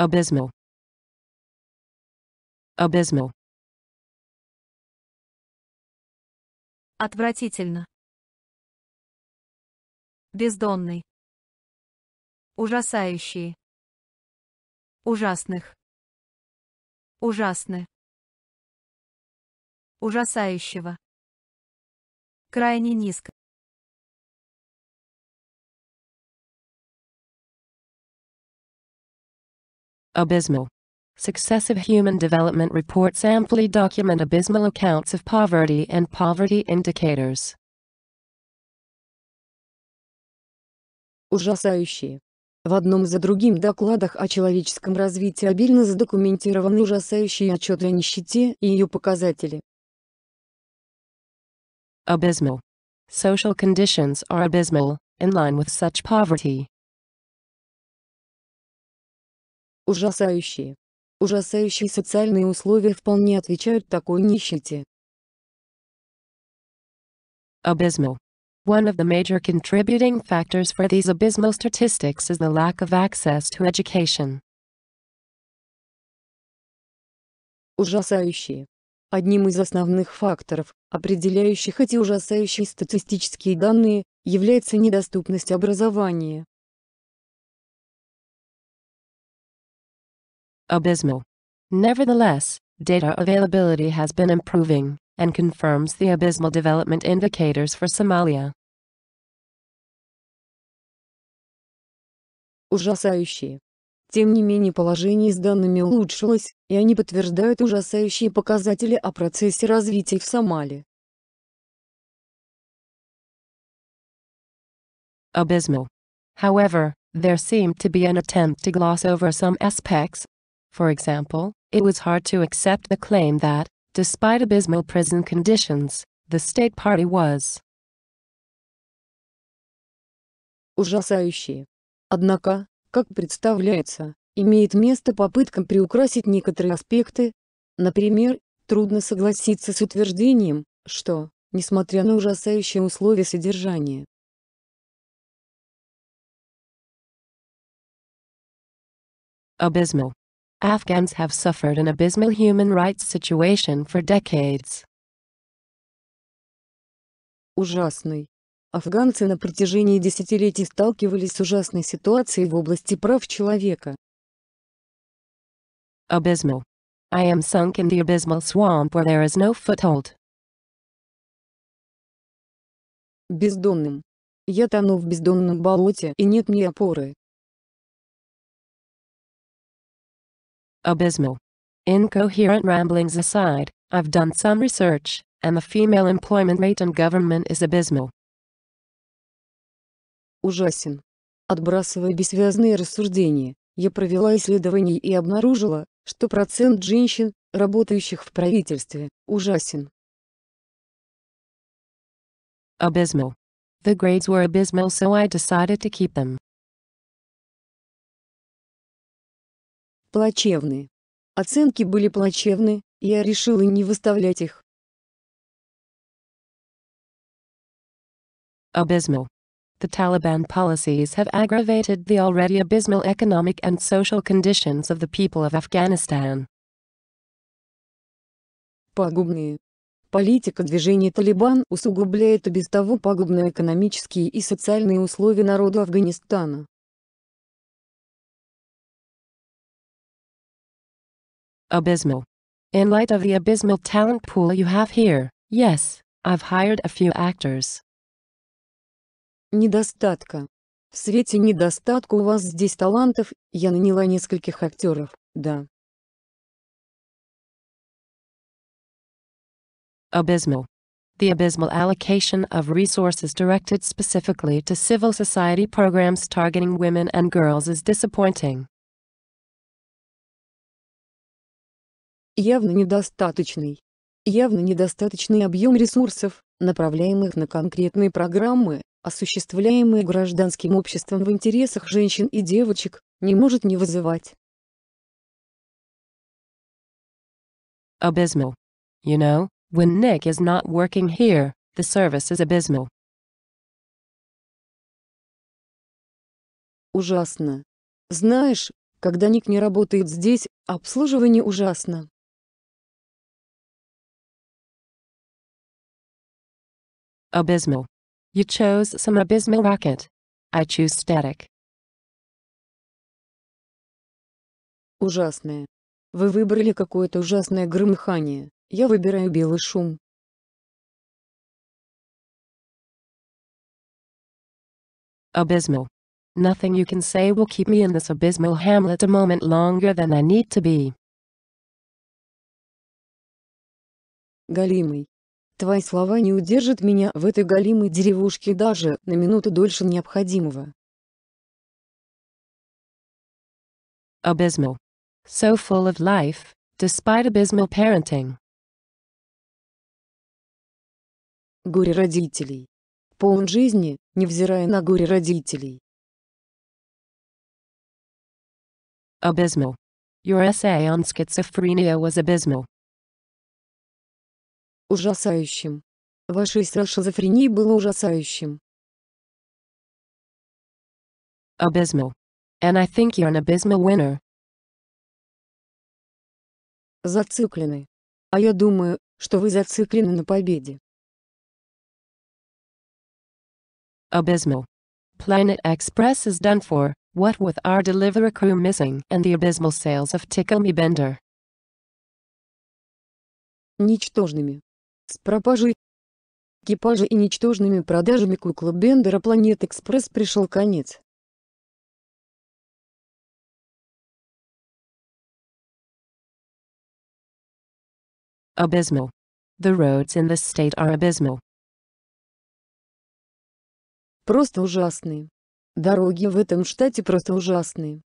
Обезмел. Обезмел. Отвратительно. Бездонный. Ужасающие. Ужасных. Ужасны. Ужасающего. Крайне низко. abysmal. Successive human development reports amply document abysmal accounts of poverty and poverty indicators. Ужасающие. В одном за другим докладах о человеческом развитии обильно задокументированы ужасающие отчеты о нищете и ее показатели. Abysmal. Social conditions are abysmal, in line with such poverty. Ужасающие. Ужасающие социальные условия вполне отвечают такой нищете. Abysmal. One of the major contributing factors for these abysmal statistics is the lack of access to education. Ужасающие. Одним из основных факторов, определяющих эти ужасающие статистические данные, является недоступность образования. abysmal. Nevertheless, data availability has been improving and confirms the abysmal development indicators for Somalia. Ужасающие. Тем не менее положение с данными улучшилось, и они подтверждают ужасающие показатели о процессе развития в Сомали. Abysmal. However, there seemed to be an attempt to gloss over some aspects For example, it was hard to accept the claim that, despite abysmal prison conditions, the state party was ужасающие. Однако, как представляется, имеет место попытка приукрасить некоторые аспекты. Например, трудно согласиться с утверждением, что, несмотря на ужасающие условия содержания, abysmal Afghans have suffered an abysmal human rights situation for decades. Ужасный. Афганцы на протяжении десятилетий сталкивались с ужасной ситуацией в области прав человека. Abysmal. I am sunk in the abysmal swamp where there is no foothold. Бездонным. Я тону в бездонном болоте и нет мне опоры. abysmal. Incoherent ramblings aside, I've done some research, and the female employment rate in government is abysmal. Ужасен. Отбрасывая бессвязные рассуждения, я провела исследование и обнаружила, что процент женщин, работающих в правительстве, ужасен. Abysmal. The grades were abysmal so I decided to keep them. плачевны. Оценки были плачевны, я решила не выставлять их. Abysmal. The Taliban policies have aggravated the already abysmal economic and social conditions of the people of Afghanistan. Пагубные. Политика движения «Талибан» усугубляет и без того пагубные экономические и социальные условия народа Афганистана. Abysmal. In light of the abysmal talent pool you have here, yes, I've hired a few actors. Недостатка. В свете недостатка у вас здесь талантов, я наняла нескольких актеров, да. Abysmal. The abysmal allocation of resources directed specifically to civil society programs targeting women and girls is disappointing. явно недостаточный. Явно недостаточный объем ресурсов, направляемых на конкретные программы, осуществляемые гражданским обществом в интересах женщин и девочек, не может не вызывать. Abysmal. You know, when Nick is not working here, the service is abysmal. Ужасно. Знаешь, когда Ник не работает здесь, обслуживание ужасно. Abysmal. You chose some abysmal racket. I choose static. Ужасное. Вы выбрали какое-то ужасное громыхание. Я выбираю белый шум. Abysmal. Nothing you can say will keep me in this abysmal hamlet a moment longer than I need to be. Галимый. Твои слова не удержат меня в этой голимой деревушке даже на минуту дольше необходимого. Abysmal. So full of life, despite abysmal parenting. Горе родителей. Полон жизни, невзирая на горе родителей. Abysmal. Your essay on schizophrenia was abysmal. Ужасающим. Ваше ИСА шизофрении было ужасающим. Abysmal. And I think you're an abysmal winner. Зациклены. А я думаю, что вы зациклены на победе. Abysmal. Planet Express is done for, what with our delivery crew missing and the abysmal sales of Tickle Me Bender. Ничтожными. С пропажей экипажа и ничтожными продажами куклы Бендера Планет Экспресс пришел конец. Abysmal. The roads in this state are abysmal. Просто ужасные. Дороги в этом штате просто ужасные.